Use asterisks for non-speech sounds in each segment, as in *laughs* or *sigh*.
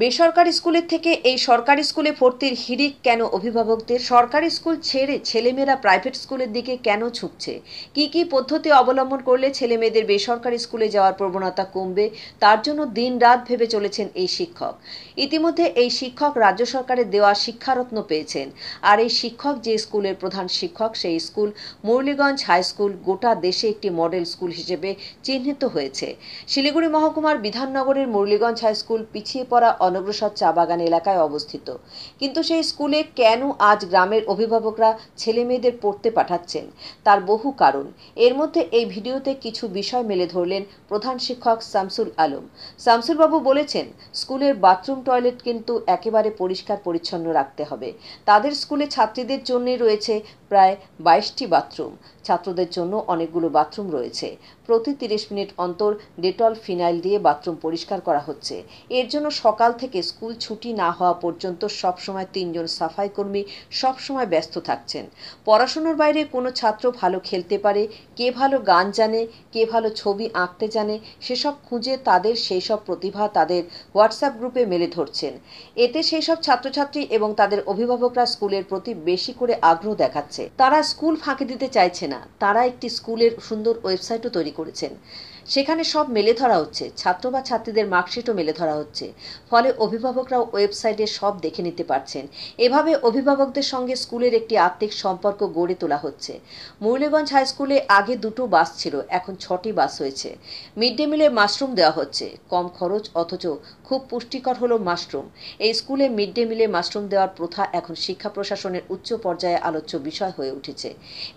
বেসরকারি স্কুলের থেকে এই সরকারি স্কুলে ভর্তির হিড়িক কেন অভিভাবকদের সরকারি স্কুল ছেড়ে ছেলেমেয়েরা প্রাইভেট স্কুলের দিকে কেন ছুটছে কি কি পদ্ধতি অবলম্বন করলে ছেলেমেয়েদের বেসরকারি স্কুলে যাওয়ার প্রবণতা কমবে তার জন্য দিন রাত ভেবে চলেছেন এই শিক্ষক ইতিমধ্যে এই শিক্ষক রাজ্য সরকারের দেওয়া শিক্ষারত্ন পেয়েছেন আর এই শিক্ষক যে স্কুলের প্রধান শিক্ষক সেই স্কুল মুরলীগঞ্জ হাই স্কুল গোটা দেশে একটি মডেল স্কুল হিসেবে চিহ্নিত হয়েছে শিলিগুড়ি মহকুমার বিধাননগরের মুরলীগঞ্জ হাই স্কুল পিছিয়ে পড়া অনগ্রসর চা বাগান এলাকায় অবস্থিত কিন্তু সেই স্কুলে কেন আজ গ্রামের অভিভাবকরা ছেলে মেয়েদের পড়তে পাঠাচ্ছেন তার বহু কারণ এর মধ্যে এই ভিডিওতে কিছু বিষয় মেলে ধরলেন প্রধান শিক্ষক শামসুল আলম শামসুলবাবু বলেছেন স্কুলের বাথরুম টয়লেট কিন্তু একেবারে পরিষ্কার পরিচ্ছন্ন রাখতে হবে তাদের স্কুলে ছাত্রীদের জন্যে রয়েছে প্রায় বাইশটি বাথরুম ছাত্রদের জন্য অনেকগুলো বাথরুম রয়েছে প্রতি তিরিশ মিনিট অন্তর ডেটল ফিনাইল দিয়ে বাথরুম পরিষ্কার করা হচ্ছে এর জন্য সকাল থেকে স্কুল ছুটি না হওয়া পর্যন্ত সবসময় তিনজন সাফাই কর্মী সবসময় ব্যস্ত থাকছেন পড়াশুনোর বাইরে কোনো ছাত্র ভালো খেলতে পারে কে ভালো গান জানে কে ভালো ছবি আঁকতে জানে সেসব খুঁজে তাদের সেই সব প্রতিভা তাদের হোয়াটসঅ্যাপ গ্রুপে মেলে ধরছেন এতে সেই সব ছাত্রছাত্রী এবং তাদের অভিভাবকরা স্কুলের প্রতি বেশি করে আগ্রহ দেখাচ্ছে তারা স্কুল ফাঁকি দিতে চাইছে না তারা একটি স্কুলের সুন্দর ওয়েবসাইটও তৈরি করেছেন সেখানে সব মেলে ধরা হচ্ছে ছাত্র বা ছাত্রীদের মার্কশিটও মেলে ধরা হচ্ছে ফলে অভিভাবকরাও ওয়েবসাইটে সব দেখে নিতে পারছেন এভাবে অভিভাবকদের সঙ্গে স্কুলের একটি আত্মিক সম্পর্ক গড়ে তোলা হচ্ছে মৌলীগঞ্জ হাই স্কুলে আগে দুটো বাস ছিল এখন ছটি বাস হয়েছে মিড ডে মিলে মাশরুম দেওয়া হচ্ছে কম খরচ অথচ খুব পুষ্টিকর হলো মাশরুম এই স্কুলে মিড ডে মিলে মাশরুম দেওয়ার প্রথা এখন শিক্ষা প্রশাসনের উচ্চ পর্যায়ে আলোচ্য বিষয় হয়ে উঠেছে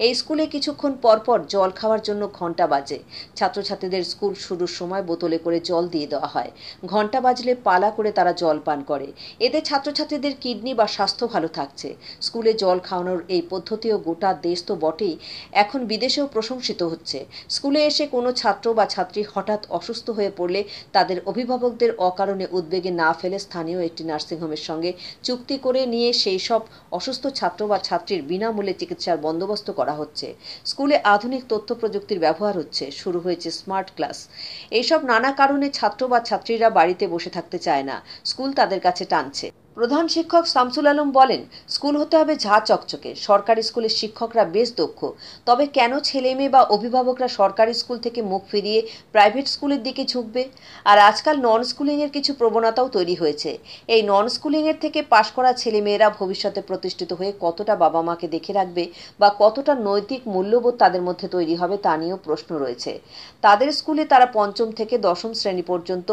এই স্কুলে কিছুক্ষণ পরপর জল খাওয়ার জন্য ঘন্টা বাজে ছাত্রছাত্রীদের স্কুল শুরুর সময় বোতলে করে জল দিয়ে দেওয়া হয় ঘন্টা বাজলে পালা করে তারা জল পান করে এতে ছাত্রছাত্রীদের কিডনি বা স্বাস্থ্য ভালো থাকছে স্কুলে জল খাওয়ানোর এই পদ্ধতিও গোটা দেশ তো বটেই এখন বিদেশেও প্রশংসিত হচ্ছে স্কুলে এসে কোনো ছাত্র বা ছাত্রী হঠাৎ অসুস্থ হয়ে পড়লে তাদের অভিভাবকদের অকারণে কারণে উদ্বেগে না ফেলে স্থানীয় একটি নার্সিংহোমের সঙ্গে চুক্তি করে নিয়ে সেই সব অসুস্থ ছাত্র বা ছাত্রীর বিনামূল্যে চিকিৎসার বন্দোবস্ত করা হচ্ছে স্কুলে আধুনিক তথ্য প্রযুক্তির ব্যবহার হচ্ছে শুরু হয়েছে স্মার্ট ক্লাস এইসব নানা কারণে ছাত্র বা ছাত্রীরা বাড়িতে বসে থাকতে চায় না স্কুল তাদের কাছে টানছে প্রধান শিক্ষক শামসুল আলম বলেন স্কুল হতে হবে ঝা চকচকে সরকারি স্কুলের শিক্ষকরা বেশ দক্ষ তবে কেন ছেলে মেয়ে বা অভিভাবকরা সরকারি স্কুল থেকে মুখ ফিরিয়ে প্রাইভেট স্কুলের দিকে ঝুঁকবে আর আজকাল নন স্কুলিংয়ের কিছু প্রবণতাও তৈরি হয়েছে এই নন স্কুলিংয়ের থেকে পাশ করা ছেলেমেয়েরা ভবিষ্যতে প্রতিষ্ঠিত হয়ে কতটা বাবা মাকে দেখে রাখবে বা কতটা নৈতিক মূল্যবোধ তাদের মধ্যে তৈরি হবে তা নিয়েও প্রশ্ন রয়েছে তাদের স্কুলে তারা পঞ্চম থেকে দশম শ্রেণী পর্যন্ত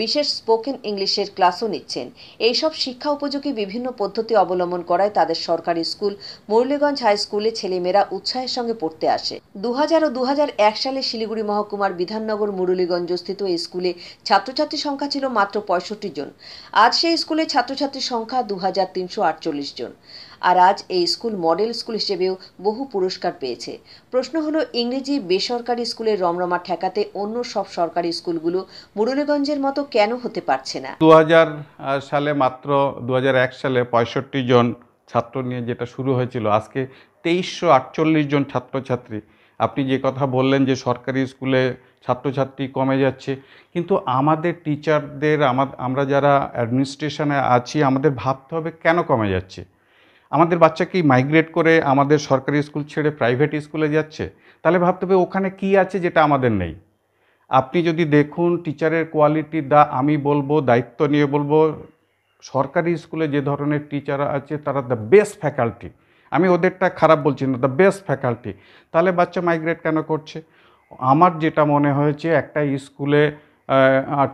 বিশেষ স্পোকেন ইংলিশের ক্লাসও নিচ্ছেন এইসব শিক্ষা শিক্ষা উপযোগী বিভিন্ন পদ্ধতি অবলম্বন করায় তাদের সরকারি স্কুল মুরলীগঞ্জ হাই স্কুলে ছেলেমেয়েরা উৎসাহের সঙ্গে পড়তে আসে দু ও দু সালে শিলিগুড়ি মহকুমার বিধাননগর স্থিত এই স্কুলে ছাত্রছাত্রীর সংখ্যা ছিল মাত্র পঁয়ষট্টি জন আজ সেই স্কুলে ছাত্রছাত্রীর সংখ্যা দু জন আর আজ এই স্কুল মডেল স্কুল হিসেবেও বহু পুরস্কার পেয়েছে প্রশ্ন হলো ইংরেজি বেসরকারি স্কুলের রমরমা ঠেকাতে অন্য সব সরকারি স্কুলগুলো মুরলীগঞ্জের মতো কেন হতে পারছে না দু সালে মাত্র দু সালে পঁয়ষট্টি জন ছাত্র নিয়ে যেটা শুরু হয়েছিল আজকে তেইশশো আটচল্লিশ জন ছাত্রছাত্রী আপনি যে কথা বললেন যে সরকারি স্কুলে ছাত্রছাত্রী কমে যাচ্ছে কিন্তু আমাদের টিচারদের আমরা যারা অ্যাডমিনিস্ট্রেশনে আছি আমাদের ভাবতে হবে কেন কমে যাচ্ছে আমাদের বাচ্চা কি মাইগ্রেট করে আমাদের সরকারি স্কুল ছেড়ে প্রাইভেট স্কুলে যাচ্ছে তাহলে ভাবতে হবে ওখানে কি আছে যেটা আমাদের নেই আপনি যদি দেখুন টিচারের কোয়ালিটি দা আমি বলবো দায়িত্ব নিয়ে বলবো সরকারি স্কুলে যে ধরনের টিচার আছে তারা দ্য বেস্ট ফ্যাকাল্টি আমি ওদেরটা খারাপ বলছি না দ্য বেস্ট ফ্যাকাল্টি তাহলে বাচ্চা মাইগ্রেট কেন করছে আমার যেটা মনে হয়েছে একটা স্কুলে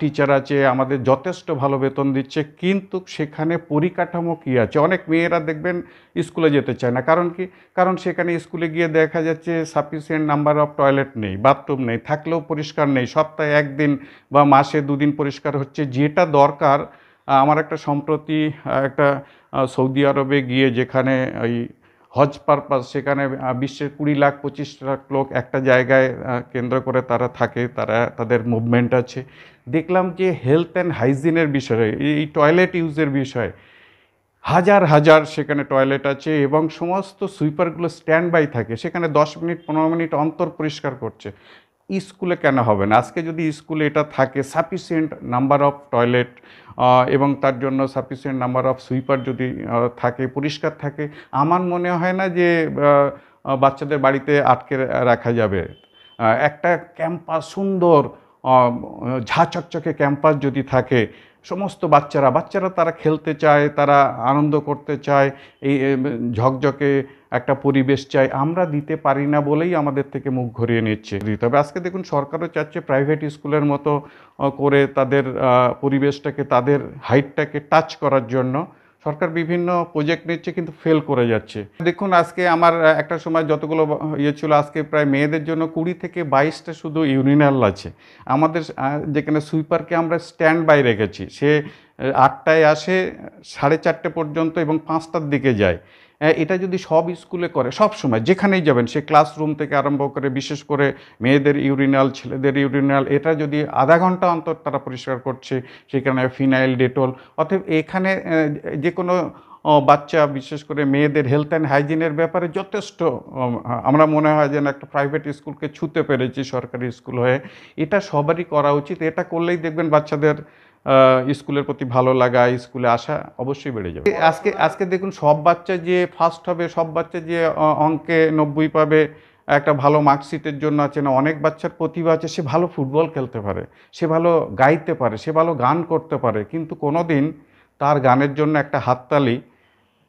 টিচার আছে আমাদের যথেষ্ট ভালো বেতন দিচ্ছে কিন্তু সেখানে পরিকাঠামো কী আছে অনেক মেয়েরা দেখবেন স্কুলে যেতে চায় না কারণ কি কারণ সেখানে স্কুলে গিয়ে দেখা যাচ্ছে সাফিসিয়েন্ট নাম্বার অফ টয়লেট নেই বাথরুম নেই থাকলেও পরিষ্কার নেই সপ্তাহে একদিন বা মাসে দুদিন পরিষ্কার হচ্ছে যেটা দরকার আমার একটা সম্প্রতি একটা সৌদি আরবে গিয়ে যেখানে ওই হজ পারপাস সেখানে বিশ্বের কুড়ি লাখ পঁচিশ লাখ লোক একটা জায়গায় কেন্দ্র করে তারা থাকে তারা তাদের মুভমেন্ট আছে দেখলাম যে হেলথ অ্যান্ড হাইজিনের বিষয়ে এই টয়লেট ইউজের বিষয়ে হাজার হাজার সেখানে টয়লেট আছে এবং সমস্ত সুইপারগুলো স্ট্যান্ড বাই থাকে সেখানে দশ মিনিট পনেরো মিনিট অন্তর পরিষ্কার করছে স্কুলে কেন হবে না আজকে যদি স্কুলে এটা থাকে সাফিসিয়েন্ট নাম্বার অফ টয়লেট এবং তার জন্য সাফিসিয়েন্ট নাম্বার অফ সুইপার যদি থাকে পরিষ্কার থাকে আমার মনে হয় না যে বাচ্চাদের বাড়িতে আটকে রাখা যাবে একটা ক্যাম্পাস সুন্দর ঝাঁচকচকে ক্যাম্পাস যদি থাকে সমস্ত বাচ্চারা বাচ্চারা তারা খেলতে চায় তারা আনন্দ করতে চায় এই ঝকঝকে একটা পরিবেশ চাই আমরা দিতে পারি না বলেই আমাদের থেকে মুখ ঘুরিয়ে নিচ্ছে তবে আজকে দেখুন সরকারও চাচ্ছে প্রাইভেট স্কুলের মতো করে তাদের পরিবেশটাকে তাদের হাইটটাকে টাচ করার জন্য সরকার বিভিন্ন প্রজেক্ট নিচ্ছে কিন্তু ফেল করে যাচ্ছে দেখুন আজকে আমার একটা সময় যতগুলো ইয়ে ছিল আজকে প্রায় মেয়েদের জন্য কুড়ি থেকে বাইশটা শুধু ইউনিয়নাল আছে আমাদের যেখানে সুইপারকে আমরা স্ট্যান্ড বাই রেখেছি সে আটটায় আসে সাড়ে চারটে পর্যন্ত এবং পাঁচটার দিকে যায় এটা যদি সব স্কুলে করে সব সময় যেখানেই যাবেন সে ক্লাসরুম থেকে আরম্ভ করে বিশেষ করে মেয়েদের ইউরিনাল ছেলেদের ইউরিনাল এটা যদি আধা ঘন্টা অন্তর তারা পরিষ্কার করছে সেখানে ফিনাইল ডেটল অথবা এখানে যে কোনো বাচ্চা বিশেষ করে মেয়েদের হেলথ অ্যান্ড হাইজিনের ব্যাপারে যথেষ্ট আমরা মনে হয় যেন একটা প্রাইভেট স্কুলকে ছুতে পেরেছি সরকারি স্কুল হয়ে এটা সবারই করা উচিত এটা করলেই দেখবেন বাচ্চাদের স্কুলের প্রতি ভালো লাগা স্কুলে আসা অবশ্যই বেড়ে যাবে আজকে আজকে দেখুন সব বাচ্চা যে ফার্স্ট হবে সব বাচ্চা যে অঙ্কে নব্বই পাবে একটা ভালো মার্কশিটের জন্য আছে না অনেক বাচ্চার প্রতিভা আছে সে ভালো ফুটবল খেলতে পারে সে ভালো গাইতে পারে সে ভালো গান করতে পারে কিন্তু কোনো দিন তার গানের জন্য একটা হাততালি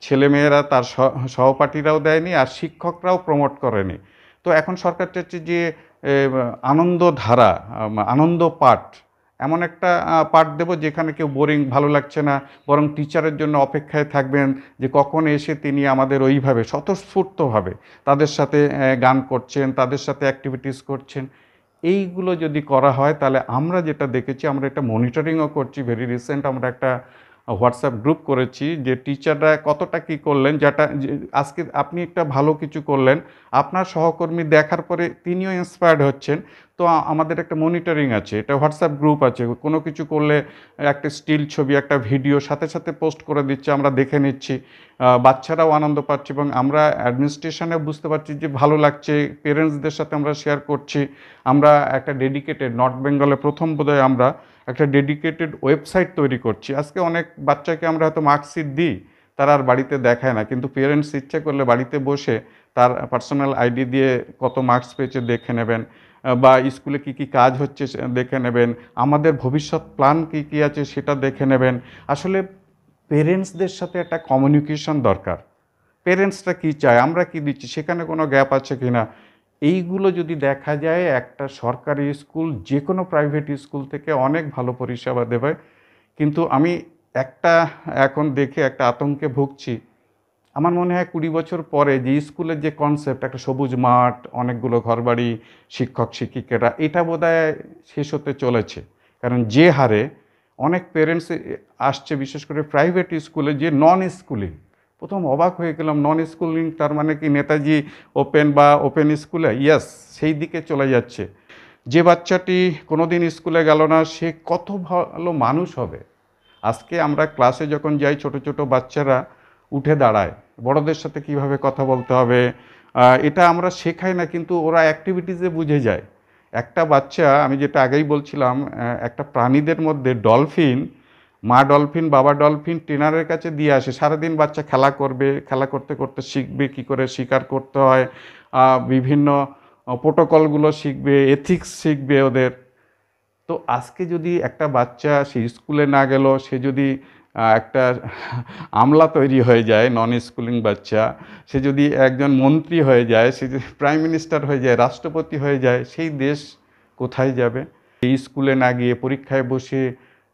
ছেলেমেয়েরা তার সহপাঠীরাও দেয়নি আর শিক্ষকরাও প্রমোট করেনি তো এখন সরকার চাচ্ছে যে আনন্দ ধারা আনন্দ পাঠ এমন একটা পার্ট দেব যেখানে কেউ বোরিং ভালো লাগছে না বরং টিচারের জন্য অপেক্ষায় থাকবেন যে কখন এসে তিনি আমাদের ওইভাবে স্বতঃস্ফূর্তভাবে তাদের সাথে গান করছেন তাদের সাথে অ্যাক্টিভিটিস করছেন এইগুলো যদি করা হয় তাহলে আমরা যেটা দেখেছি আমরা একটা মনিটরিংও করছি ভেরি রিসেন্ট আমরা একটা হোয়াটসঅ্যাপ গ্রুপ করেছি যে টিচাররা কতটা কি করলেন যেটা আজকে আপনি একটা ভালো কিছু করলেন আপনার সহকর্মী দেখার পরে তিনিও ইন্সপায়ার্ড হচ্ছেন তো আমাদের একটা মনিটরিং আছে এটা হোয়াটসঅ্যাপ গ্রুপ আছে কোনো কিছু করলে একটা স্টিল ছবি একটা ভিডিও সাথে সাথে পোস্ট করে দিচ্ছে আমরা দেখে নিচ্ছি বাচ্চারাও আনন্দ পাচ্ছে এবং আমরা অ্যাডমিনিস্ট্রেশনে বুঝতে পারছি যে ভালো লাগছে পেরেন্টসদের সাথে আমরা শেয়ার করছি আমরা একটা ডেডিকেটেড নর্থ বেঙ্গলে প্রথম বোধহয় আমরা একটা ডেডিকেটেড ওয়েবসাইট তৈরি করছি আজকে অনেক বাচ্চাকে আমরা হয়তো মার্কশিট দিই তারা আর বাড়িতে দেখায় না কিন্তু পেরেন্টস ইচ্ছে করলে বাড়িতে বসে তার পার্সোনাল আইডি দিয়ে কত মার্কস পেয়েছে দেখে নেবেন বা স্কুলে কি কি কাজ হচ্ছে দেখে নেবেন আমাদের ভবিষ্যৎ প্ল্যান কি কি আছে সেটা দেখে নেবেন আসলে পেরেন্টসদের সাথে একটা কমিউনিকেশন দরকার পেরেন্টসরা কি চায় আমরা কি দিচ্ছি সেখানে কোনো গ্যাপ আছে কি না এইগুলো যদি দেখা যায় একটা সরকারি স্কুল যে কোনো প্রাইভেট স্কুল থেকে অনেক ভালো পরিষেবা দেবে কিন্তু আমি একটা এখন দেখে একটা আতঙ্কে ভুগছি আমার মনে হয় কুড়ি বছর পরে যে স্কুলের যে কনসেপ্ট একটা সবুজ মাঠ অনেকগুলো ঘরবাড়ি শিক্ষক শিক্ষিকারা এটা বোধহয় শেষ হতে চলেছে কারণ যে হারে অনেক পেরেন্টস আসছে বিশেষ করে প্রাইভেট স্কুলে যে নন স্কুলিং প্রথম অবাক হয়ে গেলাম নন স্কুলিং তার মানে কি নেতাজি ওপেন বা ওপেন স্কুলে ইয়াস সেই দিকে চলে যাচ্ছে যে বাচ্চাটি কোনো দিন স্কুলে গেল না সে কত ভালো মানুষ হবে আজকে আমরা ক্লাসে যখন যাই ছোট ছোট বাচ্চারা উঠে দাঁড়ায় বড়দের সাথে কিভাবে কথা বলতে হবে এটা আমরা শেখাই না কিন্তু ওরা অ্যাক্টিভিটিসে বুঝে যায় একটা বাচ্চা আমি যেটা আগেই বলছিলাম একটা প্রাণীদের মধ্যে ডলফিন মা ডলফিন বাবা ডলফিন ট্রেনারের কাছে দিয়ে আসে সারাদিন বাচ্চা খেলা করবে খেলা করতে করতে শিখবে কি করে শিকার করতে হয় বিভিন্ন প্রোটোকলগুলো শিখবে এথিক্স শিখবে ওদের তো আজকে যদি একটা বাচ্চা সে স্কুলে না গেল সে যদি একটা আমলা তৈরি হয়ে যায় নন স্কুলিং বাচ্চা সে যদি একজন মন্ত্রী হয়ে যায় সে যদি প্রাইম মিনিস্টার হয়ে যায় রাষ্ট্রপতি হয়ে যায় সেই দেশ কোথায় যাবে স্কুলে না গিয়ে পরীক্ষায় বসে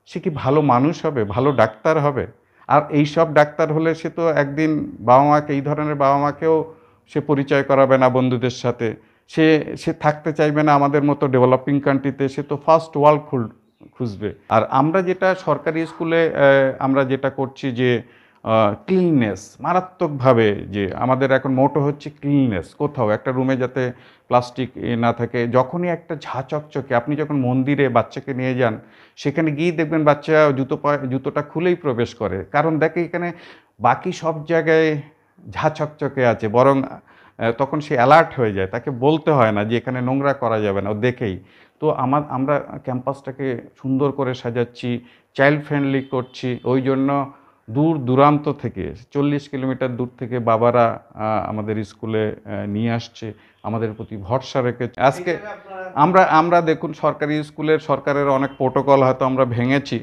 সে কি ভালো মানুষ হবে ভালো ডাক্তার হবে আর এই সব ডাক্তার হলে সে তো একদিন বাবা মাকে এই ধরনের বাবা মাকেও সে পরিচয় করাবে না বন্ধুদের সাথে সে সে থাকতে চাইবে না আমাদের মতো ডেভেলপিং কান্ট্রিতে সে তো ফার্স্ট ওয়ার্ল্ড খুঁজবে আর আমরা যেটা সরকারি স্কুলে আমরা যেটা করছি যে ক্লিননেস মারাত্মকভাবে যে আমাদের এখন মোটো হচ্ছে ক্লিননেস কোথাও একটা রুমে যাতে প্লাস্টিক না থাকে যখনই একটা ঝা চকচকে আপনি যখন মন্দিরে বাচ্চাকে নিয়ে যান সেখানে গিয়ে দেখবেন বাচ্চা জুতো জুতোটা খুলেই প্রবেশ করে কারণ দেখে এখানে বাকি সব জায়গায় ঝা চকচকে আছে বরং তখন সে অ্যালার্ট হয়ে যায় তাকে বলতে হয় না যে এখানে নোংরা করা যাবে না ও দেখেই তো আমার আমরা ক্যাম্পাসটাকে সুন্দর করে সাজাচ্ছি চাইল্ড ফ্রেন্ডলি করছি ওই জন্য দূর দূরান্ত থেকে চল্লিশ কিলোমিটার দূর থেকে বাবারা আমাদের স্কুলে নিয়ে আসছে আমাদের প্রতি ভরসা রেখে আজকে আমরা আমরা দেখুন সরকারি স্কুলের সরকারের অনেক প্রোটোকল হয়তো আমরা ভেঙেছি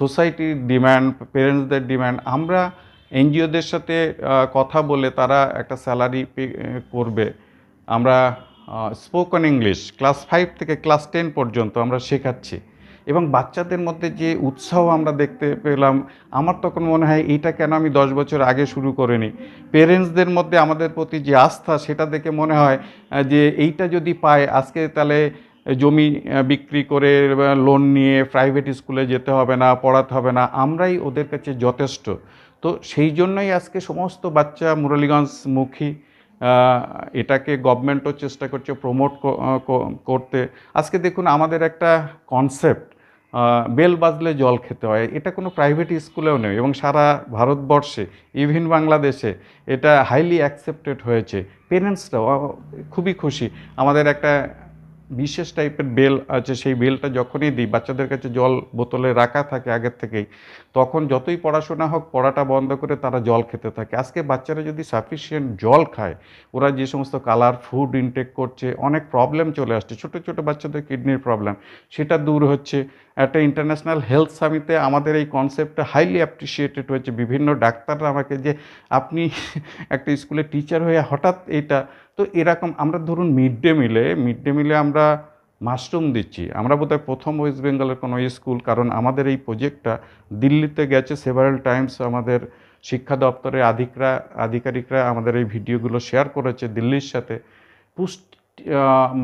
সোসাইটির ডিম্যান্ড পেরেন্টসদের ডিম্যান্ড আমরা এনজিওদের সাথে কথা বলে তারা একটা স্যালারি পে করবে আমরা স্পোকেন ইংলিশ ক্লাস ফাইভ থেকে ক্লাস টেন পর্যন্ত আমরা শেখাচ্ছি এবং বাচ্চাদের মধ্যে যে উৎসাহ আমরা দেখতে পেলাম আমার তখন মনে হয় এইটা কেন আমি দশ বছর আগে শুরু করিনি পেরেন্টসদের মধ্যে আমাদের প্রতি যে আস্থা সেটা দেখে মনে হয় যে এইটা যদি পায় আজকে তাহলে জমি বিক্রি করে লোন নিয়ে প্রাইভেট স্কুলে যেতে হবে না পড়াতে হবে না আমরাই ওদের কাছে যথেষ্ট তো সেই জন্যই আজকে সমস্ত বাচ্চা মুরলীগঞ্জ মুখী এটাকে গভর্নমেন্টও চেষ্টা করছে প্রমোট করতে আজকে দেখুন আমাদের একটা কনসেপ্ট বেল বাজলে জল খেতে হয় এটা কোনো প্রাইভেট স্কুলেও নেই এবং সারা ভারতবর্ষে ইভিন বাংলাদেশে এটা হাইলি অ্যাকসেপ্টেড হয়েছে পেরেন্টসরাও খুবই খুশি আমাদের একটা বিশেষ টাইপের বেল আছে সেই বেলটা যখনই দিই বাচ্চাদের কাছে জল বোতলে রাখা থাকে আগের থেকেই তখন যতই পড়াশোনা হোক পড়াটা বন্ধ করে তারা জল খেতে থাকে আজকে বাচ্চারা যদি সাফিসিয়েন্ট জল খায় ওরা যে সমস্ত কালার ফুড ইনটেক করছে অনেক প্রবলেম চলে আসছে ছোট ছোট বাচ্চাদের কিডনির প্রবলেম সেটা দূর হচ্ছে একটা ইন্টারন্যাশনাল হেলথ সামিতে আমাদের এই কনসেপ্টটা হাইলি অ্যাপ্রিসিয়েটেড হয়েছে বিভিন্ন ডাক্তাররা আমাকে যে আপনি *laughs* একটা স্কুলের টিচার হয়ে হঠাৎ এইটা তো এরকম আমরা ধরুন মিড ডে মিলে মিড ডে মিলে আমরা মাশরুম দিচ্ছি আমরা বোধহয় প্রথম ওয়েস্ট বেঙ্গলের কোনো স্কুল কারণ আমাদের এই প্রজেক্টটা দিল্লিতে গেছে সেভারেল টাইমস আমাদের শিক্ষা দপ্তরের আধিকরা আধিকারিকরা আমাদের এই ভিডিওগুলো শেয়ার করেছে দিল্লির সাথে পুষ্টি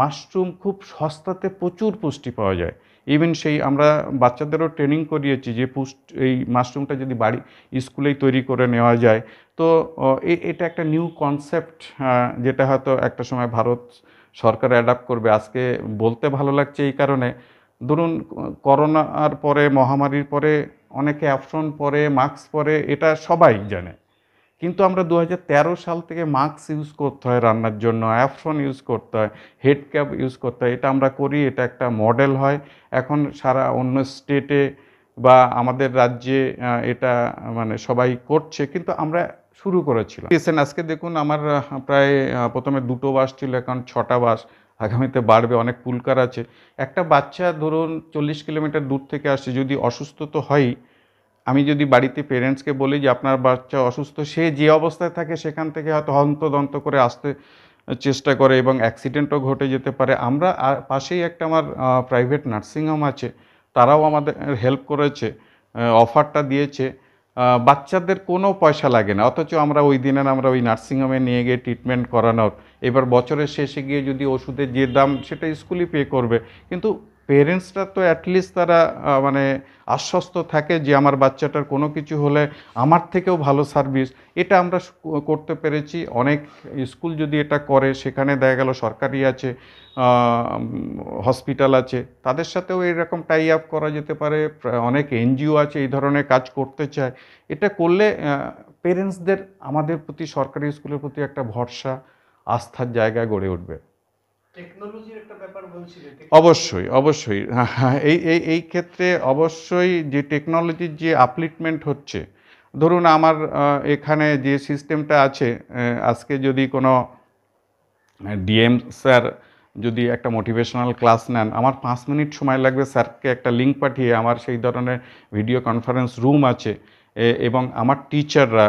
মাশরুম খুব সস্তাতে প্রচুর পুষ্টি পাওয়া যায় ইভেন সেই আমরা বাচ্চাদেরও ট্রেনিং করিয়েছি যে পুস্ট এই মাশরুমটা যদি বাড়ি স্কুলেই তৈরি করে নেওয়া যায় তো এটা একটা নিউ কনসেপ্ট যেটা হয়তো একটা সময় ভারত সরকার অ্যাডাপ্ট করবে আজকে বলতে ভালো লাগছে এই কারণে ধরুন করোনার পরে মহামারীর পরে অনেকে অ্যাপশন পরে মাস্ক পরে এটা সবাই জানে কিন্তু আমরা দু সাল থেকে মাস্ক ইউজ করতে হয় রান্নার জন্য অ্যাফ্রন ইউজ করতে হয় হেড ক্যাপ ইউজ করতে হয় এটা আমরা করি এটা একটা মডেল হয় এখন সারা অন্য স্টেটে বা আমাদের রাজ্যে এটা মানে সবাই করছে কিন্তু আমরা শুরু করেছিলাম পেশেন্ট আজকে দেখুন আমার প্রায় প্রথমে দুটো বাস ছিল এখন ছটা বাস আগামীতে বাড়বে অনেক পুলকার আছে একটা বাচ্চা ধরুন চল্লিশ কিলোমিটার দূর থেকে আসছে যদি অসুস্থ তো হয়ই আমি যদি বাড়িতে পেরেন্টসকে বলি যে আপনার বাচ্চা অসুস্থ সে যে অবস্থায় থাকে সেখান থেকে হয়তো হন্তদন্ত করে আসতে চেষ্টা করে এবং অ্যাক্সিডেন্টও ঘটে যেতে পারে আমরা পাশেই একটা আমার প্রাইভেট নার্সিংহোম আছে তারাও আমাদের হেল্প করেছে অফারটা দিয়েছে বাচ্চাদের কোনো পয়সা লাগে না অথচ আমরা ওই দিনের আমরা ওই নার্সিংহোমে নিয়ে গিয়ে ট্রিটমেন্ট করানোর এবার বছরের শেষে গিয়ে যদি ওষুধের যে দাম সেটা স্কুলই পে করবে কিন্তু পেরেন্টসরা তো অ্যাটলিস্ট তারা মানে আশ্বস্ত থাকে যে আমার বাচ্চাটার কোনো কিছু হলে আমার থেকেও ভালো সার্ভিস এটা আমরা করতে পেরেছি অনেক স্কুল যদি এটা করে সেখানে দেখা গেল সরকারি আছে হসপিটাল আছে তাদের সাথেও এরকম টাই আপ করা যেতে পারে অনেক এনজিও আছে এই ধরনের কাজ করতে চায় এটা করলে পেরেন্টসদের আমাদের প্রতি সরকারি স্কুলের প্রতি একটা ভরসা আস্থার জায়গায় গড়ে উঠবে অবশ্যই অবশ্যই হ্যাঁ, এই এই এই ক্ষেত্রে অবশ্যই যে টেকনোলজির যে আপলিটমেন্ট হচ্ছে ধরুন আমার এখানে যে সিস্টেমটা আছে আজকে যদি কোনো ডিএম স্যার যদি একটা মোটিভেশনাল ক্লাস নেন আমার পাঁচ মিনিট সময় লাগবে স্যারকে একটা লিঙ্ক পাঠিয়ে আমার সেই ধরনের ভিডিও কনফারেন্স রুম আছে এবং আমার টিচাররা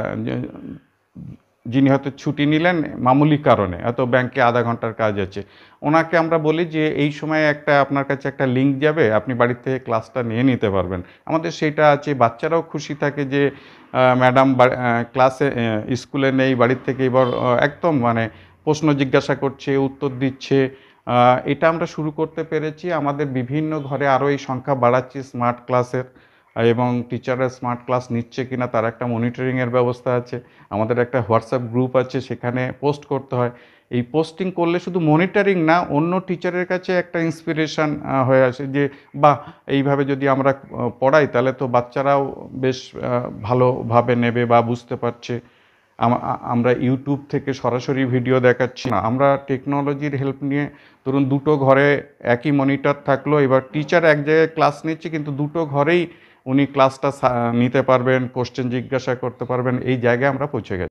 যিনি হয়তো ছুটি নিলেন মামুলি কারণে হয়তো ব্যাংকে আধা ঘন্টার কাজ আছে ওনাকে আমরা বলি যে এই সময় একটা আপনার কাছে একটা লিঙ্ক যাবে আপনি বাড়িতে থেকে ক্লাসটা নিয়ে নিতে পারবেন আমাদের সেটা আছে বাচ্চারাও খুশি থাকে যে ম্যাডাম ক্লাসে স্কুলে নেই বাড়ির থেকে এবার একদম মানে প্রশ্ন জিজ্ঞাসা করছে উত্তর দিচ্ছে এটা আমরা শুরু করতে পেরেছি আমাদের বিভিন্ন ঘরে আরও এই সংখ্যা বাড়াচ্ছি স্মার্ট ক্লাসের এবং টিচাররা স্মার্ট ক্লাস নিচ্ছে কি না তার একটা মনিটরিংয়ের ব্যবস্থা আছে আমাদের একটা হোয়াটসঅ্যাপ গ্রুপ আছে সেখানে পোস্ট করতে হয় এই পোস্টিং করলে শুধু মনিটরিং না অন্য টিচারের কাছে একটা ইন্সপিরেশান হয়ে আসে যে বা এইভাবে যদি আমরা পড়াই তাহলে তো বাচ্চারাও বেশ ভালোভাবে নেবে বা বুঝতে পারছে আমরা ইউটিউব থেকে সরাসরি ভিডিও দেখাচ্ছি না আমরা টেকনোলজির হেল্প নিয়ে ধরুন দুটো ঘরে একই মনিটর থাকলো এবার টিচার এক জায়গায় ক্লাস নিচ্ছে কিন্তু দুটো ঘরেই উনি ক্লাসটা নিতে পারবেন কোশ্চেন জিজ্ঞাসা করতে পারবেন এই জায়গায় আমরা পৌঁছে গেছি